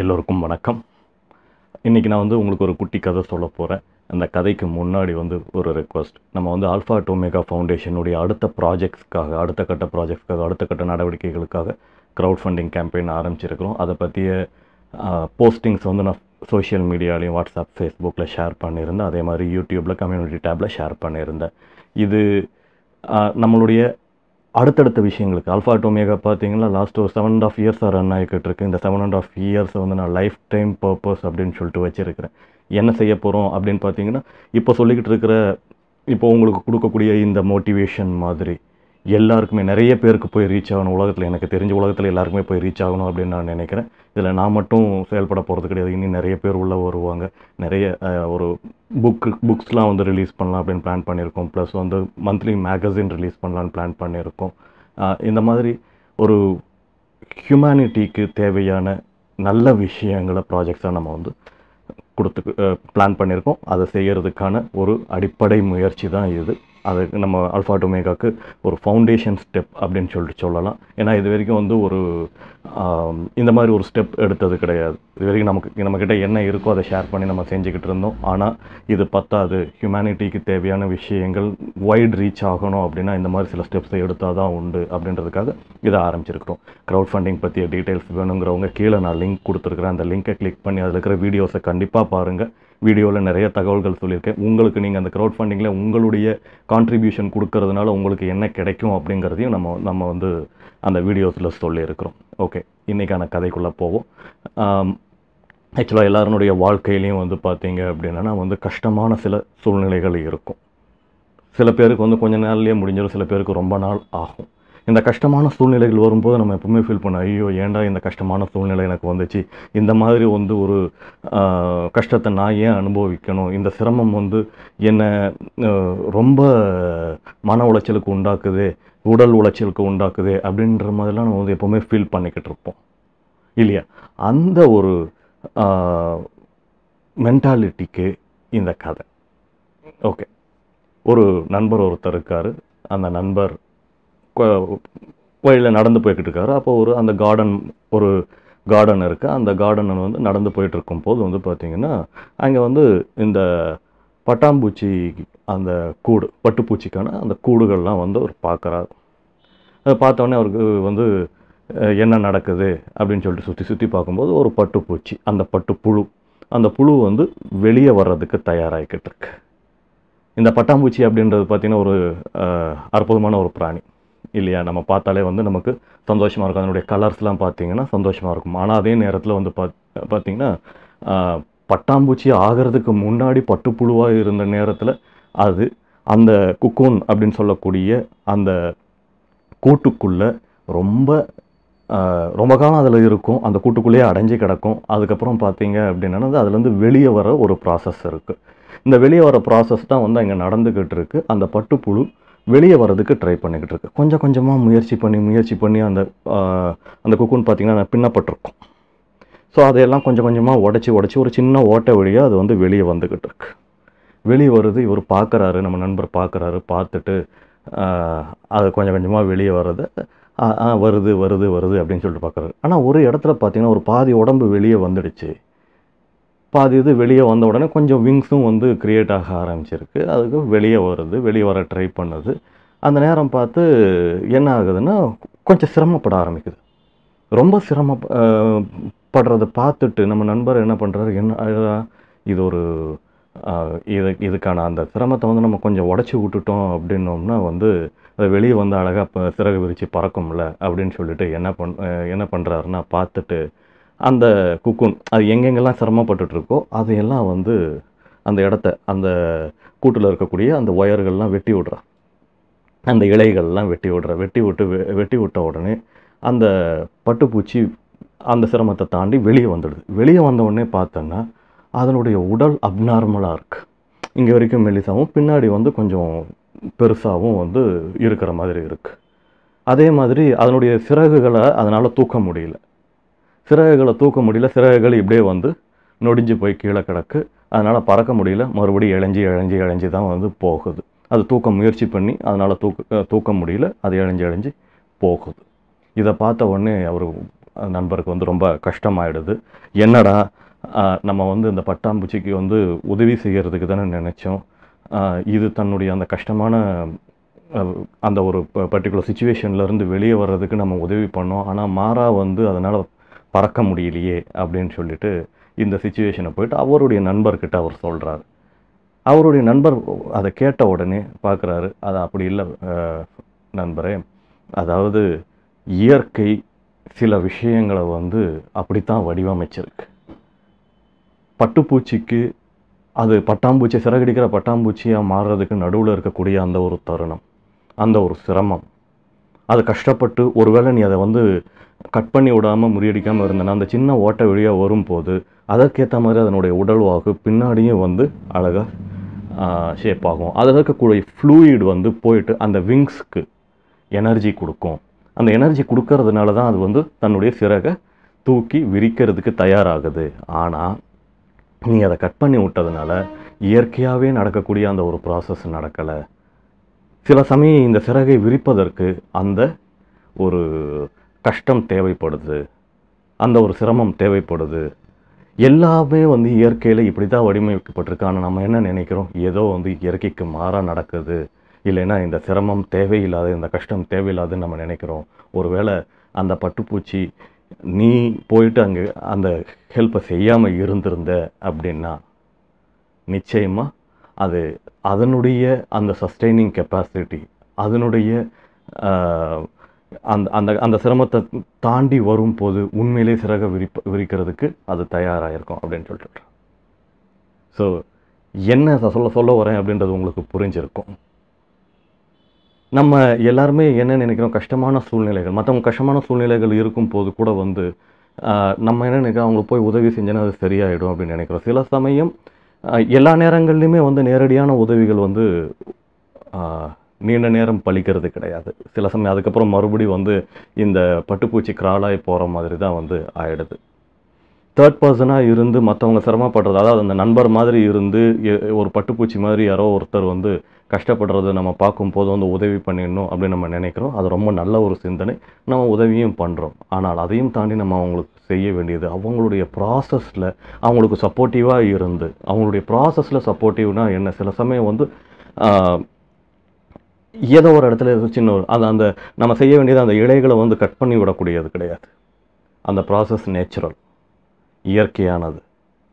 எல்லோருக்கும் வணக்கம் இன்றைக்கி நான் வந்து உங்களுக்கு ஒரு குட்டி கதை சொல்ல போகிறேன் அந்த கதைக்கு முன்னாடி வந்து ஒரு ரெக்வஸ்ட் நம்ம வந்து ஆல்ஃபா டோமேகா ஃபவுண்டேஷனுடைய அடுத்த ப்ராஜெக்ட்ஸ்க்காக அடுத்த கட்ட ப்ராஜெக்ட்ஸ்க்காக அடுத்த கட்ட நடவடிக்கைகளுக்காக க்ரௌட் ஃபண்டிங் கேம்பெயின் ஆரம்பிச்சிருக்கிறோம் அதை பற்றிய போஸ்டிங்ஸ் வந்து நான் சோஷியல் மீடியாலையும் வாட்ஸ்அப் ஃபேஸ்புக்கில் ஷேர் பண்ணியிருந்தேன் அதே மாதிரி யூடியூப்பில் கம்யூனிட்டி டேப்பில் ஷேர் பண்ணியிருந்தேன் இது நம்மளுடைய அடுத்தடுத்த விஷயங்களுக்கு அல்ஃபா டோமேகா பார்த்தீங்கன்னா லாஸ்ட் ஒரு செவன் அண்ட் ஆஃப் இயர்ஸாக ரன் ஆகிக்கிட்டு இருக்கு இந்த செவன் அண்ட் ஆஃப் இயர்ஸ் வந்து நான் லைஃப் டைம் பர்பஸ் அப்படின்னு சொல்லிட்டு வச்சுருக்கிறேன் என்ன செய்ய போகிறோம் அப்படின்னு பார்த்தீங்கன்னா இப்போ சொல்லிக்கிட்டு இருக்கிற இப்போ உங்களுக்கு கொடுக்கக்கூடிய இந்த மோட்டிவேஷன் மாதிரி எல்லாருக்குமே நிறைய பேருக்கு போய் ரீச் ஆகணும் உலகத்தில் எனக்கு தெரிஞ்ச உலகத்தில் எல்லாருக்குமே போய் ரீச் ஆகணும் அப்படின்னு நான் நினைக்கிறேன் இதில் நான் மட்டும் செயல்பட போகிறது கிடையாது இன்னும் நிறைய பேர் உள்ளே வருவாங்க நிறைய ஒரு புக்கு புக்ஸ்லாம் வந்து ரிலீஸ் பண்ணலாம் அப்படின்னு பிளான் பண்ணியிருக்கோம் ப்ளஸ் வந்து மந்த்லி மேகசின் ரிலீஸ் பண்ணலான்னு பிளான் பண்ணியிருக்கோம் இந்த மாதிரி ஒரு ஹியூமனிட்டிக்கு தேவையான நல்ல விஷயங்களை ப்ராஜெக்ட்ஸாக நம்ம வந்து கொடுத்து பிளான் பண்ணியிருக்கோம் அதை செய்கிறதுக்கான ஒரு அடிப்படை முயற்சி தான் இது அதுக்கு நம்ம அல்ஃபா டொமேகாக்கு ஒரு ஃபவுண்டேஷன் ஸ்டெப் அப்படின்னு சொல்லிட்டு சொல்லலாம் ஏன்னா இது வரைக்கும் வந்து ஒரு இந்த மாதிரி ஒரு ஸ்டெப் எடுத்தது கிடையாது இது வரைக்கும் நமக்கு நம்மக்கிட்ட என்ன இருக்கோ அதை ஷேர் பண்ணி நம்ம செஞ்சுக்கிட்டு இருந்தோம் ஆனால் இது பத்தாது ஹியூமனிட்டிக்கு தேவையான விஷயங்கள் வைட் ரீச் ஆகணும் அப்படின்னா இந்த மாதிரி சில ஸ்டெப்ஸை எடுத்தால் தான் உண்டு அப்படின்றதுக்காக இதை ஆரம்பிச்சிருக்கிறோம் க்ரௌட் ஃபண்டிங் பற்றிய டீட்டெயில்ஸ் வேணுங்கிறவங்க கீழே நான் லிங்க் கொடுத்துருக்குறேன் அந்த லிங்க்கை கிளிக் பண்ணி அதில் இருக்கிற வீடியோஸை கண்டிப்பாக பாருங்கள் வீடியோவில் நிறைய தகவல்கள் சொல்லியிருக்கேன் உங்களுக்கு நீங்கள் அந்த க்ரௌட் ஃபண்டிங்கில் உங்களுடைய கான்ட்ரிபியூஷன் கொடுக்கறதுனால உங்களுக்கு என்ன கிடைக்கும் அப்படிங்கிறதையும் நம்ம நம்ம வந்து அந்த வீடியோஸில் சொல்லியிருக்கிறோம் ஓகே இன்றைக்கான கதைக்குள்ளே போவோம் ஆக்சுவலாக எல்லாருனுடைய வாழ்க்கையிலையும் வந்து பார்த்தீங்க அப்படின்னா வந்து கஷ்டமான சில சூழ்நிலைகள் இருக்கும் சில பேருக்கு வந்து கொஞ்ச நாள்லேயே முடிஞ்சிடும் சில பேருக்கு ரொம்ப நாள் ஆகும் இந்த கஷ்டமான சூழ்நிலைகள் வரும்போது நம்ம எப்பவுமே ஃபீல் பண்ண ஐயோ ஏன்டா இந்த கஷ்டமான சூழ்நிலை எனக்கு வந்துச்சு இந்த மாதிரி வந்து ஒரு கஷ்டத்தை நான் ஏன் அனுபவிக்கணும் இந்த சிரமம் வந்து என்னை ரொம்ப மன உளைச்சலுக்கு உண்டாக்குது உடல் உளைச்சலுக்கு உண்டாக்குது அப்படின்ற மாதிரிலாம் நம்ம வந்து எப்போவுமே ஃபீல் பண்ணிக்கிட்டு இருப்போம் இல்லையா அந்த ஒரு மென்டாலிட்டிக்கு இந்த கதை ஓகே ஒரு நண்பர் ஒருத்தர் இருக்கார் அந்த நண்பர் கோயிலில் நடந்து போய்கிட்டு இருக்காரு அப்போ ஒரு அந்த கார்டன் ஒரு கார்டன் இருக்குது அந்த கார்டன் வந்து நடந்து போயிட்டுருக்கும் போது வந்து பார்த்திங்கன்னா அங்கே வந்து இந்த பட்டாம்பூச்சி அந்த கூடு பட்டுப்பூச்சிக்கான அந்த கூடுகள்லாம் வந்து அவர் பார்க்குறார் அதை பார்த்தோன்னே அவருக்கு வந்து என்ன நடக்குது அப்படின்னு சொல்லிட்டு சுற்றி சுற்றி பார்க்கும்போது ஒரு பட்டுப்பூச்சி அந்த பட்டுப்புழு அந்த புழு வந்து வெளியே வர்றதுக்கு தயாராகிக்கிட்டு இருக்கு இந்த பட்டாம்பூச்சி அப்படின்றது பார்த்திங்கன்னா ஒரு அற்புதமான ஒரு பிராணி இல்லையா நம்ம பார்த்தாலே வந்து நமக்கு சந்தோஷமாக இருக்கும் அதனுடைய கலர்ஸ்லாம் பார்த்திங்கன்னா சந்தோஷமாக இருக்கும் ஆனால் அதே நேரத்தில் வந்து பாத் பார்த்திங்கன்னா பட்டாம்பூச்சி ஆகிறதுக்கு முன்னாடி பட்டுப்புழுவாக இருந்த நேரத்தில் அது அந்த குக்கோன் அப்படின்னு சொல்லக்கூடிய அந்த கூட்டுக்குள்ளே ரொம்ப ரொம்ப காலம் அதில் இருக்கும் அந்த கூட்டுக்குள்ளேயே அடைஞ்சு கிடக்கும் அதுக்கப்புறம் பார்த்தீங்க அப்படின்னா அதுலேருந்து வெளியே வர ஒரு ப்ராசஸ் இருக்குது இந்த வெளியே வர ப்ராசஸ் தான் வந்து அங்கே நடந்துக்கிட்டு இருக்குது அந்த பட்டுப்புழு வெளியே வர்றதுக்கு ட்ரை பண்ணிக்கிட்டு இருக்கு கொஞ்சம் கொஞ்சமாக முயற்சி பண்ணி முயற்சி பண்ணி அந்த அந்த குக்குன்னு பார்த்திங்கன்னா பின்னப்பட்டிருக்கும் ஸோ அதையெல்லாம் கொஞ்சம் கொஞ்சமாக உடச்சி உடச்சி ஒரு சின்ன ஓட்டை வழியாக அது வந்து வெளியே வந்துக்கிட்டு இருக்கு வெளியே வருது இவர் பார்க்குறாரு நம்ம நண்பர் பார்க்குறாரு பார்த்துட்டு அது கொஞ்சம் கொஞ்சமாக வெளியே வர்றது வருது வருது வருது அப்படின்னு சொல்லிட்டு பார்க்குறாரு ஆனால் ஒரு இடத்துல பார்த்திங்கன்னா ஒரு பாதி உடம்பு வெளியே வந்துடுச்சு பாதி இது வெளியே வந்த உடனே கொஞ்சம் விங்ஸும் வந்து க்ரியேட் ஆக ஆரம்பிச்சிருக்கு அதுக்கு வெளியே வருது வெளியே வர ட்ரை பண்ணுது அந்த நேரம் பார்த்து என்ன ஆகுதுன்னா கொஞ்சம் சிரமப்பட ஆரம்பிக்குது ரொம்ப சிரம படுறத பார்த்துட்டு நம்ம நண்பர் என்ன பண்ணுறாரு என்ன இது ஒரு இது இதுக்கான அந்த சிரமத்தை வந்து நம்ம கொஞ்சம் உடச்சி விட்டுட்டோம் அப்படின்னோம்னா வந்து அது வெளியே வந்து அழகாக சிறகு விரித்து பறக்கும்ல அப்படின்னு சொல்லிட்டு என்ன பண் என்ன பண்ணுறாருன்னா பார்த்துட்டு அந்த குக்குன் அது எங்கெங்கெல்லாம் சிரமப்பட்டுட்ருக்கோ அதையெல்லாம் வந்து அந்த இடத்த அந்த கூட்டில் இருக்கக்கூடிய அந்த ஒயர்கள்லாம் வெட்டி விடுறா அந்த இலைகள்லாம் வெட்டி விடுறா வெட்டி விட்டு வெட்டி விட்ட உடனே அந்த பட்டுப்பூச்சி அந்த சிரமத்தை தாண்டி வெளியே வந்துடுது வெளியே வந்த உடனே பார்த்தோன்னா அதனுடைய உடல் அப்நார்மலாக இருக்குது இங்கே வரைக்கும் மெலிசாகவும் பின்னாடி வந்து கொஞ்சம் பெருசாகவும் வந்து இருக்கிற மாதிரி இருக்குது அதே மாதிரி அதனுடைய சிறகுகளை அதனால் தூக்க முடியல சிறகுகளை தூக்க முடியல சிறகுகள் இப்படியே வந்து நொடிஞ்சு போய் கீழே கிடக்கு அதனால் பறக்க முடியல மறுபடியும் இழைஞ்சி இழைஞ்சி இழைஞ்சி தான் வந்து போகுது அது தூக்க முயற்சி பண்ணி அதனால் தூக்க தூக்க முடியல அது இழைஞ்சி இழைஞ்சி போகுது இதை பார்த்த உடனே அவர் நண்பருக்கு வந்து ரொம்ப கஷ்டமாயிடுது என்னடா நம்ம வந்து இந்த பட்டாம்பூச்சிக்கு வந்து உதவி செய்கிறதுக்கு தானே நினச்சோம் இது தன்னுடைய அந்த கஷ்டமான அந்த ஒரு பர்டிகுலர் சுச்சுவேஷன்லேருந்து வெளியே வர்றதுக்கு நம்ம உதவி பண்ணோம் ஆனால் மாறாக வந்து அதனால் பறக்க முடியலையே அப்படின்னு சொல்லிட்டு இந்த சுச்சுவேஷனை போயிட்டு அவருடைய நண்பர்கிட்ட அவர் சொல்கிறாரு அவருடைய நண்பர் அதை கேட்ட உடனே பார்க்குறாரு அது அப்படி இல்லை நண்பரே அதாவது இயற்கை சில விஷயங்களை வந்து அப்படித்தான் வடிவமைச்சிருக்கு பட்டுப்பூச்சிக்கு அது பட்டாம்பூச்சி சிறகடிக்கிற பட்டாம்பூச்சியாக மாறுறதுக்கு நடுவில் இருக்கக்கூடிய அந்த ஒரு தருணம் அந்த ஒரு சிரமம் அதை கஷ்டப்பட்டு ஒருவேளை நீ அதை வந்து கட் பண்ணி விடாமல் முறியடிக்காமல் இருந்தேன்னா அந்த சின்ன ஓட்டை வழியாக வரும்போது அதற்கேற்ற மாதிரி அதனுடைய உடல்வாக்கு பின்னாடியும் வந்து அழகாக ஷேப் ஆகும் அதில் இருக்கக்கூடிய ஃப்ளூயிட் வந்து போயிட்டு அந்த விங்ஸ்க்கு எனர்ஜி கொடுக்கும் அந்த எனர்ஜி கொடுக்கறதுனால தான் அது வந்து தன்னுடைய சிறகை தூக்கி விரிக்கிறதுக்கு தயாராகுது ஆனால் நீ அதை கட் பண்ணி விட்டதுனால இயற்கையாகவே நடக்கக்கூடிய அந்த ஒரு ப்ராசஸ் நடக்கலை சில சமயம் இந்த சிறகை விரிப்பதற்கு அந்த ஒரு கஷ்டம் தேவைப்படுது அந்த ஒரு சிரமம் தேவைப்படுது எல்லாமே வந்து இயற்கையில் இப்படி தான் வடிவமைக்கப்பட்டிருக்கு ஆனால் நம்ம என்ன நினைக்கிறோம் ஏதோ வந்து இயற்கைக்கு மாறாக நடக்குது இல்லைன்னா இந்த சிரமம் தேவையில்லாது இந்த கஷ்டம் தேவையில்லாதுன்னு நம்ம நினைக்கிறோம் ஒருவேளை அந்த பட்டுப்பூச்சி நீ போயிட்டு அங்கே அந்த ஹெல்ப்பை செய்யாமல் இருந்திருந்த அப்படின்னா நிச்சயமாக அது அதனுடைய அந்த சஸ்டெய்னிங் கெப்பாசிட்டி அதனுடைய அந்த அந்த அந்த சிரமத்தை தாண்டி வரும்போது உண்மையிலே சிறக விரிப்ப விரிக்கிறதுக்கு அது தயாராக இருக்கும் அப்படின்னு சொல்லிட்டு ஸோ என்ன சொல்ல சொல்ல வரேன் அப்படின்றது உங்களுக்கு புரிஞ்சிருக்கும் நம்ம எல்லாருமே என்ன நினைக்கிறோம் கஷ்டமான சூழ்நிலைகள் மற்றவங்க கஷ்டமான சூழ்நிலைகள் இருக்கும் போது கூட வந்து நம்ம என்ன நினைக்கிறோம் அவங்களுக்கு போய் உதவி செஞ்சேன்னா அது சரியாயிடும் அப்படின்னு நினைக்கிறோம் சில சமயம் எல்லா நேரங்கள்லையுமே வந்து நேரடியான உதவிகள் வந்து நீண்ட நேரம் பழிக்கிறது கிடையாது சில சமயம் அதுக்கப்புறம் மறுபடியும் வந்து இந்த பட்டுப்பூச்சி கிராலாகி போகிற மாதிரி தான் வந்து ஆகிடுது தேர்ட் பர்சனாக இருந்து மற்றவங்க சிரமப்படுறது அதாவது அந்த நண்பர் மாதிரி இருந்து ஒரு பட்டுப்பூச்சி மாதிரி யாரோ ஒருத்தர் வந்து கஷ்டப்படுறது நம்ம பார்க்கும் போது வந்து உதவி பண்ணிடணும் அப்படின்னு நம்ம நினைக்கிறோம் அது ரொம்ப நல்ல ஒரு சிந்தனை நம்ம உதவியும் பண்ணுறோம் ஆனால் அதையும் தாண்டி நம்ம அவங்களுக்கு செய்ய வேண்டியது அவங்களுடைய ப்ராசஸில் அவங்களுக்கு சப்போர்ட்டிவாக இருந்து அவங்களுடைய ப்ராசஸில் சப்போர்ட்டிவ்னா என்ன சில சமயம் வந்து ஏதோ ஒரு இடத்துல சின்ன ஒரு அந்த அந்த நம்ம செய்ய வேண்டியது அந்த இலைகளை வந்து கட் பண்ணி விடக்கூடியது கிடையாது அந்த ப்ராசஸ் நேச்சுரல் இயற்கையானது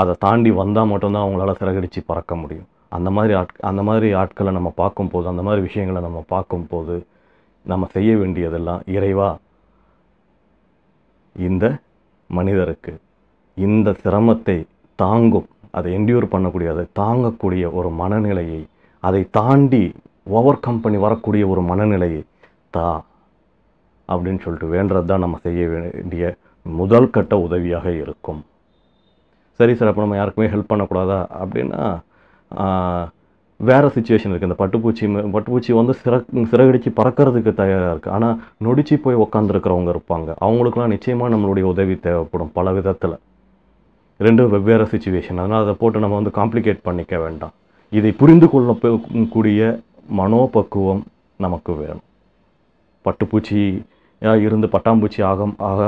அதை தாண்டி வந்தால் மட்டும்தான் அவங்களால சிறகடித்து பறக்க முடியும் அந்த மாதிரி ஆட் அந்த மாதிரி ஆட்களை நம்ம பார்க்கும்போது அந்த மாதிரி விஷயங்களை நம்ம பார்க்கும்போது நம்ம செய்ய வேண்டியதெல்லாம் இறைவா இந்த மனிதருக்கு இந்த சிரமத்தை தாங்கும் அதை என்டியூர் பண்ணக்கூடிய அதை தாங்கக்கூடிய ஒரு மனநிலையை அதை தாண்டி ஓவர் கம் பண்ணி வரக்கூடிய ஒரு மனநிலையை தா அப்படின்னு சொல்லிட்டு வேண்டது தான் நம்ம செய்ய வேண்டிய முதல் கட்ட உதவியாக இருக்கும் சரி சார் அப்போ நம்ம யாருக்குமே ஹெல்ப் பண்ணக்கூடாதா அப்படின்னா வேறு சுச்சுவேஷன் இருக்குது இந்த பட்டுப்பூச்சி பட்டுப்பூச்சி வந்து சிறகு சிறகடிச்சு பறக்கிறதுக்கு தயாராக இருக்குது ஆனால் நொடிச்சு போய் உக்காந்துருக்கிறவங்க இருப்பாங்க அவங்களுக்குலாம் நிச்சயமாக நம்மளுடைய உதவி தேவைப்படும் பல விதத்தில் ரெண்டும் வெவ்வேறு சுச்சுவேஷன் அதனால் அதை போட்டு நம்ம வந்து காம்ப்ளிகேட் பண்ணிக்க வேண்டாம் இதை புரிந்து கொள்ளக்கூடிய மனோபக்குவம் நமக்கு வேணும் பட்டுப்பூச்சி இருந்து பட்டாம்பூச்சி ஆக ஆக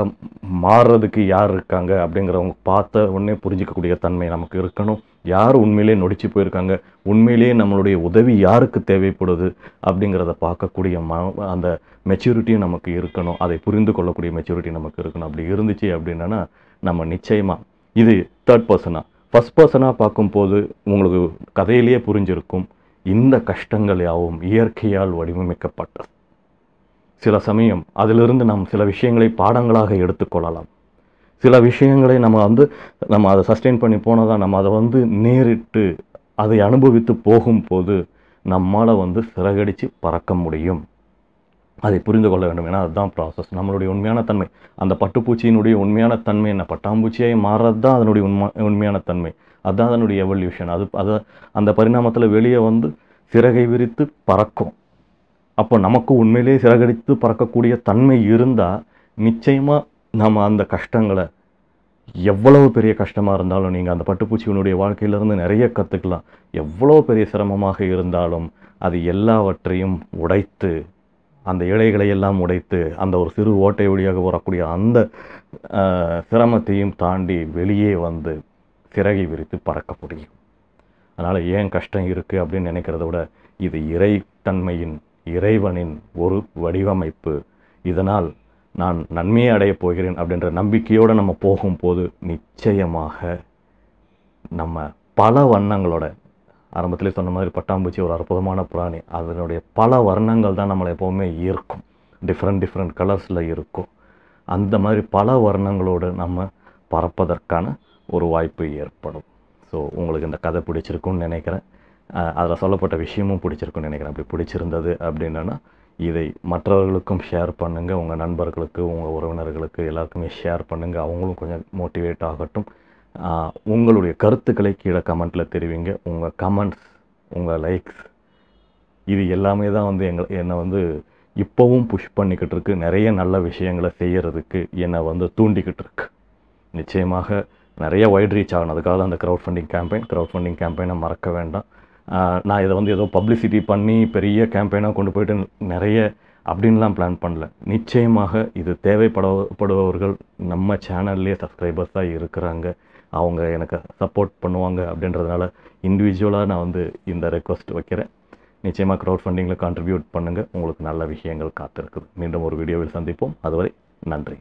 மாறுறதுக்கு யார் இருக்காங்க அப்படிங்கிறவங்க பார்த்த உடனே புரிஞ்சிக்கக்கூடிய தன்மை நமக்கு இருக்கணும் யார் உண்மையிலே நொடிச்சு போயிருக்காங்க உண்மையிலேயே நம்மளுடைய உதவி யாருக்கு தேவைப்படுது அப்படிங்கிறத பார்க்கக்கூடிய ம அந்த மெச்சூரிட்டியும் நமக்கு இருக்கணும் அதை புரிந்து கொள்ளக்கூடிய மெச்சூரிட்டி நமக்கு இருக்கணும் அப்படி இருந்துச்சு அப்படின்னா நம்ம நிச்சயமாக இது தேர்ட் பர்சனாக ஃபஸ்ட் பர்சனாக பார்க்கும்போது உங்களுக்கு கதையிலேயே புரிஞ்சிருக்கும் இந்த கஷ்டங்கள் யாவும் இயற்கையால் வடிவமைக்கப்பட்டது சில சமயம் அதிலிருந்து நாம் சில விஷயங்களை பாடங்களாக எடுத்துக்கொள்ளலாம் சில விஷயங்களை நம்ம வந்து நம்ம அதை சஸ்டெயின் பண்ணி போனதாக நம்ம அதை வந்து நேரிட்டு அதை அனுபவித்து போகும்போது நம்மால் வந்து சிறகடித்து பறக்க முடியும் அதை புரிந்து கொள்ள வேண்டும் ஏன்னா அதுதான் ப்ராசஸ் நம்மளுடைய உண்மையான தன்மை அந்த பட்டுப்பூச்சியினுடைய உண்மையான தன்மை என்ன பட்டாம்பூச்சியாக மாறுறது தான் அதனுடைய உண்மை உண்மையான தன்மை அதுதான் அதனுடைய எவல்யூஷன் அது அதை அந்த பரிணாமத்தில் வெளியே வந்து சிறகை விரித்து பறக்கும் அப்போ நமக்கு உண்மையிலே சிறகடித்து பறக்கக்கூடிய தன்மை இருந்தால் நிச்சயமாக நம்ம அந்த கஷ்டங்களை எவ்வளோ பெரிய கஷ்டமாக இருந்தாலும் நீங்கள் அந்த பட்டுப்பூச்சியினுடைய வாழ்க்கையிலேருந்து நிறைய கற்றுக்கலாம் எவ்வளோ பெரிய சிரமமாக இருந்தாலும் அது எல்லாவற்றையும் உடைத்து அந்த இலைகளை எல்லாம் உடைத்து அந்த ஒரு சிறு ஓட்டை வழியாக வரக்கூடிய அந்த சிரமத்தையும் தாண்டி வெளியே வந்து சிறகை விரித்து பறக்க முடியும் அதனால் ஏன் கஷ்டம் இருக்குது அப்படின்னு நினைக்கிறத விட இது இறைத்தன்மையின் இறைவனின் ஒரு வடிவமைப்பு இதனால் நான் நன்மையை அடையப் போகிறேன் அப்படின்ற நம்பிக்கையோடு நம்ம போகும்போது நிச்சயமாக நம்ம பல வண்ணங்களோட ஆரம்பத்தில் சொன்ன மாதிரி பட்டாம்பூச்சி ஒரு அற்புதமான பிராணி அதனுடைய பல வர்ணங்கள் தான் நம்மளை எப்போவுமே இருக்கும் டிஃப்ரெண்ட் டிஃப்ரெண்ட் கலர்ஸில் இருக்கும் அந்த மாதிரி பல வர்ணங்களோடு நம்ம பறப்பதற்கான ஒரு வாய்ப்பு ஏற்படும் ஸோ உங்களுக்கு இந்த கதை பிடிச்சிருக்குன்னு நினைக்கிறேன் அதில் சொல்லப்பட்ட விஷயமும் பிடிச்சிருக்குன்னு நினைக்கிறேன் அப்படி பிடிச்சிருந்தது அப்படின்னா இதை மற்றவர்களுக்கும் ஷேர் பண்ணுங்கள் உங்கள் நண்பர்களுக்கு உங்கள் உறவினர்களுக்கு எல்லாருக்குமே ஷேர் பண்ணுங்கள் அவங்களும் கொஞ்சம் மோட்டிவேட் ஆகட்டும் உங்களுடைய கருத்துக்களை கீழே கமெண்ட்டில் தெரிவிங்க உங்கள் கமெண்ட்ஸ் உங்கள் லைக்ஸ் இது எல்லாமே தான் வந்து எங்களை என்னை வந்து இப்போவும் புஷ் பண்ணிக்கிட்டு இருக்கு நிறைய நல்ல விஷயங்களை செய்கிறதுக்கு என்னை வந்து தூண்டிக்கிட்டு இருக்கு நிச்சயமாக நிறைய வைட் ரீச் ஆகணும் அதுக்காக அந்த crowd funding campaign crowd funding கேம்பெயினை மறக்க வேண்டாம் நான் இதை வந்து ஏதோ பப்ளிசிட்டி பண்ணி பெரிய கேம்பெயினாக கொண்டு போயிட்டு நிறைய அப்படின்லாம் பிளான் பண்ணல நிச்சயமாக இது தேவைப்படப்படுபவர்கள் நம்ம சேனல்லே சப்ஸ்கிரைபர்ஸாக இருக்கிறாங்க அவங்க எனக்கு சப்போர்ட் பண்ணுவாங்க அப்படின்றதுனால இண்டிவிஜுவலாக நான் வந்து இந்த ரெக்வஸ்ட் வைக்கிறேன் நிச்சயமாக க்ரௌட் ஃபண்டிங்கில் கான்ட்ரிபியூட் பண்ணுங்கள் உங்களுக்கு நல்ல விஷயங்கள் காத்திருக்குது மீண்டும் ஒரு வீடியோவில் சந்திப்போம் அதுவரை நன்றி